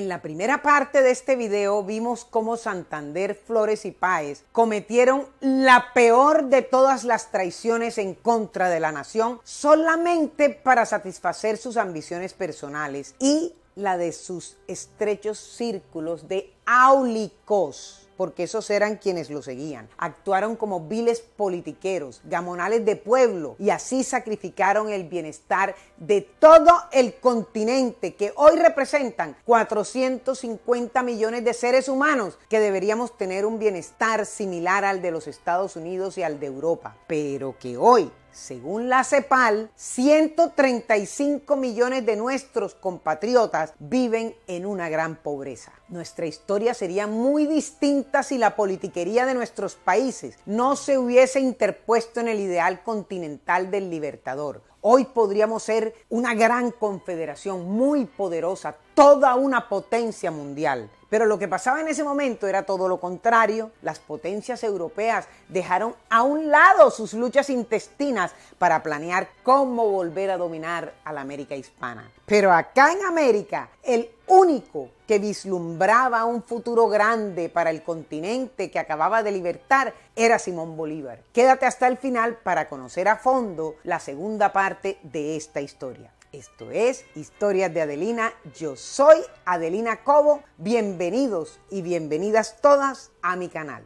En la primera parte de este video vimos cómo Santander, Flores y Páez cometieron la peor de todas las traiciones en contra de la nación solamente para satisfacer sus ambiciones personales y la de sus estrechos círculos de áulicos porque esos eran quienes lo seguían. Actuaron como viles politiqueros, gamonales de pueblo, y así sacrificaron el bienestar de todo el continente que hoy representan 450 millones de seres humanos que deberíamos tener un bienestar similar al de los Estados Unidos y al de Europa, pero que hoy según la CEPAL, 135 millones de nuestros compatriotas viven en una gran pobreza. Nuestra historia sería muy distinta si la politiquería de nuestros países no se hubiese interpuesto en el ideal continental del libertador. Hoy podríamos ser una gran confederación muy poderosa, toda una potencia mundial. Pero lo que pasaba en ese momento era todo lo contrario. Las potencias europeas dejaron a un lado sus luchas intestinas para planear cómo volver a dominar a la América hispana. Pero acá en América, el único que vislumbraba un futuro grande para el continente que acababa de libertar era Simón Bolívar. Quédate hasta el final para conocer a fondo la segunda parte de esta historia. Esto es Historias de Adelina. Yo soy Adelina Cobo. Bienvenidos y bienvenidas todas a mi canal.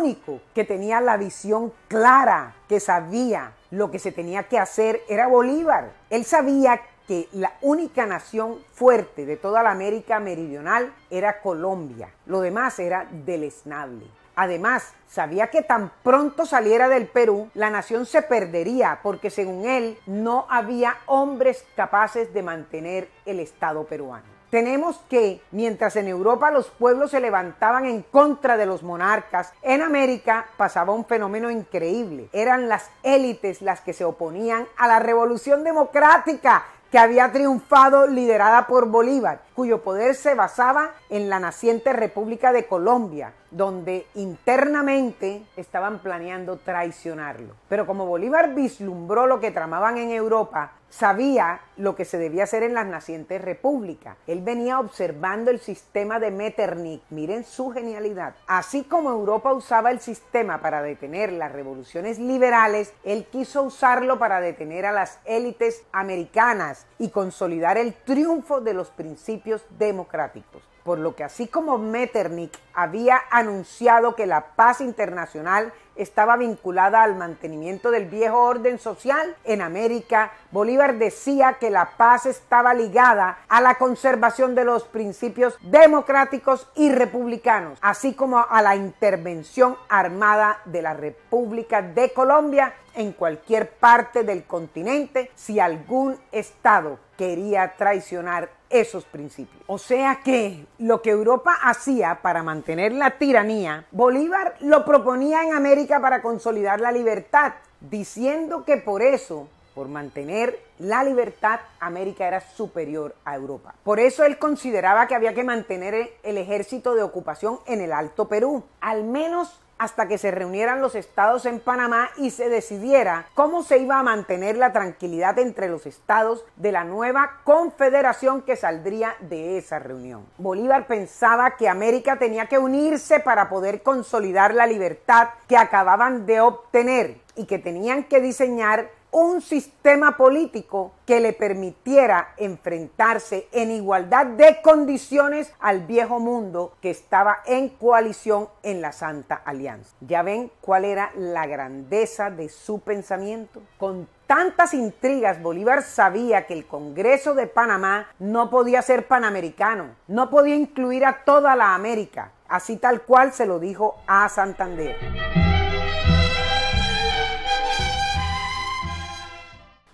único que tenía la visión clara, que sabía lo que se tenía que hacer, era Bolívar. Él sabía que la única nación fuerte de toda la América meridional era Colombia. Lo demás era deleznable. Además, sabía que tan pronto saliera del Perú, la nación se perdería porque según él no había hombres capaces de mantener el Estado peruano. Tenemos que, mientras en Europa los pueblos se levantaban en contra de los monarcas, en América pasaba un fenómeno increíble. Eran las élites las que se oponían a la revolución democrática que había triunfado liderada por Bolívar, cuyo poder se basaba en la naciente República de Colombia, donde internamente estaban planeando traicionarlo. Pero como Bolívar vislumbró lo que tramaban en Europa, sabía lo que se debía hacer en las nacientes repúblicas. Él venía observando el sistema de Metternich, miren su genialidad. Así como Europa usaba el sistema para detener las revoluciones liberales, él quiso usarlo para detener a las élites americanas y consolidar el triunfo de los principios democráticos por lo que así como Metternich había anunciado que la paz internacional estaba vinculada al mantenimiento del viejo orden social en América, Bolívar decía que la paz estaba ligada a la conservación de los principios democráticos y republicanos, así como a la intervención armada de la República de Colombia en cualquier parte del continente si algún Estado quería traicionar esos principios. O sea que lo que Europa hacía para mantener la tiranía, Bolívar lo proponía en América para consolidar la libertad, diciendo que por eso, por mantener la libertad, América era superior a Europa. Por eso él consideraba que había que mantener el ejército de ocupación en el Alto Perú, al menos hasta que se reunieran los estados en Panamá y se decidiera cómo se iba a mantener la tranquilidad entre los estados de la nueva confederación que saldría de esa reunión. Bolívar pensaba que América tenía que unirse para poder consolidar la libertad que acababan de obtener y que tenían que diseñar un sistema político que le permitiera enfrentarse en igualdad de condiciones al viejo mundo que estaba en coalición en la Santa Alianza. Ya ven cuál era la grandeza de su pensamiento. Con tantas intrigas, Bolívar sabía que el Congreso de Panamá no podía ser panamericano, no podía incluir a toda la América, así tal cual se lo dijo a Santander.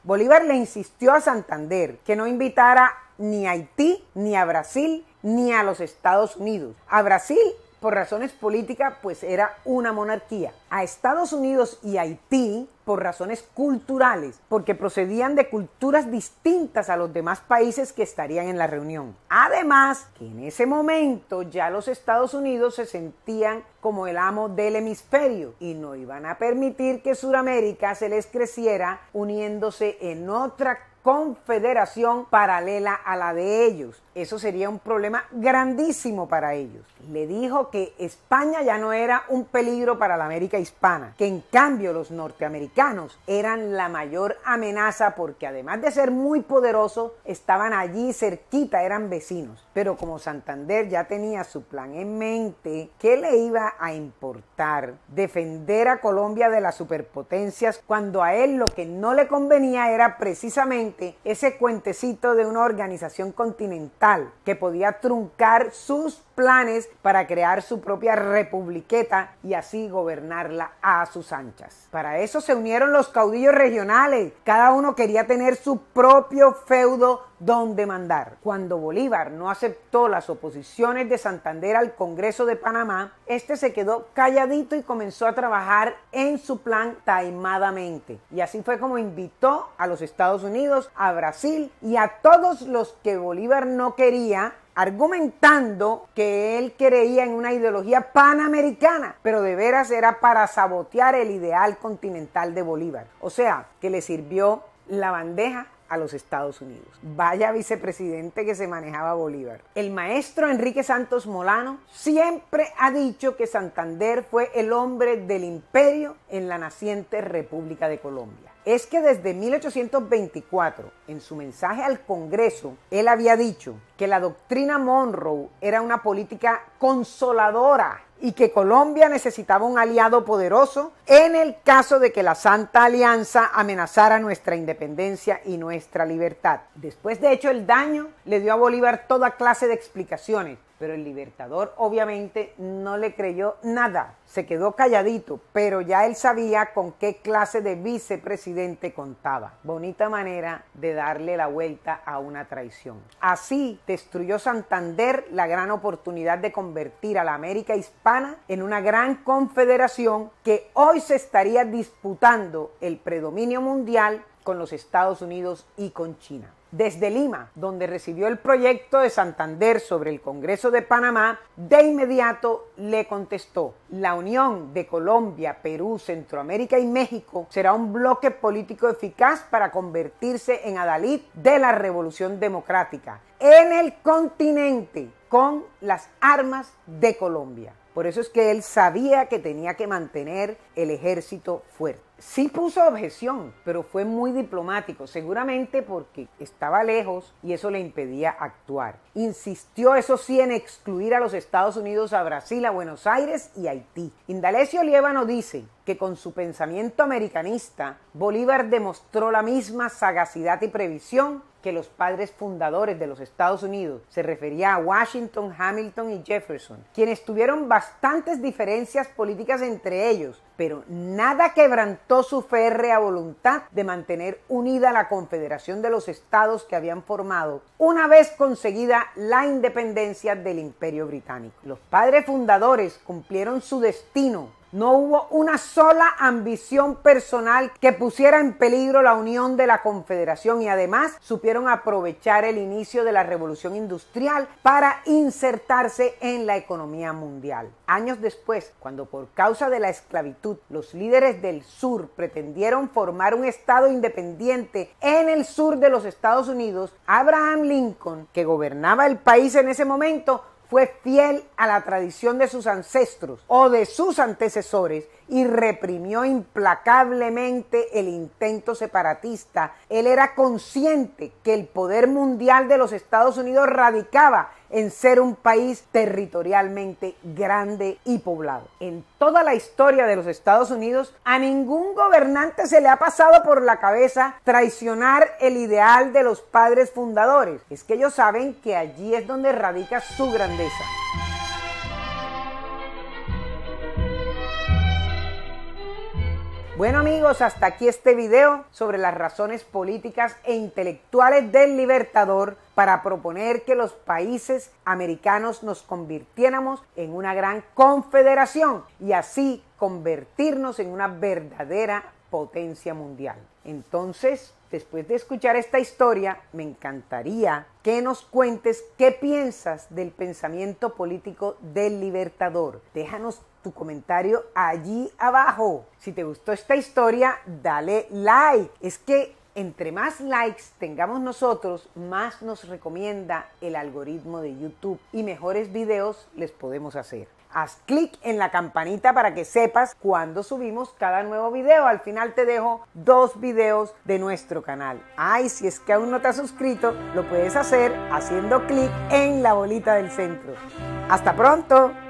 Bolívar le insistió a Santander que no invitara ni a Haití, ni a Brasil, ni a los Estados Unidos. A Brasil por razones políticas, pues era una monarquía. A Estados Unidos y Haití, por razones culturales, porque procedían de culturas distintas a los demás países que estarían en la reunión. Además, que en ese momento ya los Estados Unidos se sentían como el amo del hemisferio y no iban a permitir que Sudamérica se les creciera uniéndose en otra confederación paralela a la de ellos eso sería un problema grandísimo para ellos. Le dijo que España ya no era un peligro para la América hispana, que en cambio los norteamericanos eran la mayor amenaza porque además de ser muy poderosos, estaban allí cerquita, eran vecinos. Pero como Santander ya tenía su plan en mente, ¿qué le iba a importar defender a Colombia de las superpotencias cuando a él lo que no le convenía era precisamente ese cuentecito de una organización continental? que podía truncar sus planes para crear su propia republiqueta y así gobernarla a sus anchas. Para eso se unieron los caudillos regionales, cada uno quería tener su propio feudo donde mandar. Cuando Bolívar no aceptó las oposiciones de Santander al Congreso de Panamá, este se quedó calladito y comenzó a trabajar en su plan taimadamente. Y así fue como invitó a los Estados Unidos, a Brasil y a todos los que Bolívar no quería argumentando que él creía en una ideología panamericana, pero de veras era para sabotear el ideal continental de Bolívar. O sea, que le sirvió la bandeja a los Estados Unidos. Vaya vicepresidente que se manejaba Bolívar. El maestro Enrique Santos Molano siempre ha dicho que Santander fue el hombre del imperio en la naciente República de Colombia. Es que desde 1824, en su mensaje al Congreso, él había dicho que la doctrina Monroe era una política consoladora y que Colombia necesitaba un aliado poderoso en el caso de que la Santa Alianza amenazara nuestra independencia y nuestra libertad. Después de hecho el daño, le dio a Bolívar toda clase de explicaciones, pero el libertador obviamente no le creyó nada, se quedó calladito, pero ya él sabía con qué clase de vicepresidente contaba. Bonita manera de darle la vuelta a una traición. Así destruyó Santander la gran oportunidad de convertir a la América hispana en una gran confederación que hoy se estaría disputando el predominio mundial con los Estados Unidos y con China desde Lima, donde recibió el proyecto de Santander sobre el Congreso de Panamá, de inmediato le contestó, la unión de Colombia, Perú, Centroamérica y México será un bloque político eficaz para convertirse en adalid de la revolución democrática en el continente con las armas de Colombia. Por eso es que él sabía que tenía que mantener el ejército fuerte sí puso objeción, pero fue muy diplomático, seguramente porque estaba lejos y eso le impedía actuar. Insistió, eso sí, en excluir a los Estados Unidos, a Brasil, a Buenos Aires y a Haití. Indalecio Liébano dice que con su pensamiento americanista, Bolívar demostró la misma sagacidad y previsión que los padres fundadores de los Estados Unidos se refería a Washington, Hamilton y Jefferson, quienes tuvieron bastantes diferencias políticas entre ellos, pero nada quebrantó su férrea voluntad de mantener unida la Confederación de los Estados que habían formado una vez conseguida la independencia del Imperio Británico. Los padres fundadores cumplieron su destino no hubo una sola ambición personal que pusiera en peligro la unión de la Confederación y además supieron aprovechar el inicio de la revolución industrial para insertarse en la economía mundial. Años después, cuando por causa de la esclavitud los líderes del sur pretendieron formar un Estado independiente en el sur de los Estados Unidos, Abraham Lincoln, que gobernaba el país en ese momento, fue fiel a la tradición de sus ancestros o de sus antecesores y reprimió implacablemente el intento separatista. Él era consciente que el poder mundial de los Estados Unidos radicaba en ser un país territorialmente grande y poblado. En toda la historia de los Estados Unidos, a ningún gobernante se le ha pasado por la cabeza traicionar el ideal de los padres fundadores. Es que ellos saben que allí es donde radica su grandeza. Bueno amigos, hasta aquí este video sobre las razones políticas e intelectuales del Libertador para proponer que los países americanos nos convirtiéramos en una gran confederación y así convertirnos en una verdadera potencia mundial. Entonces, después de escuchar esta historia, me encantaría que nos cuentes qué piensas del pensamiento político del libertador. Déjanos tu comentario allí abajo. Si te gustó esta historia, dale like. Es que entre más likes tengamos nosotros, más nos recomienda el algoritmo de YouTube y mejores videos les podemos hacer. Haz clic en la campanita para que sepas cuando subimos cada nuevo video. Al final te dejo dos videos de nuestro canal. Ay, si es que aún no te has suscrito, lo puedes hacer haciendo clic en la bolita del centro. Hasta pronto.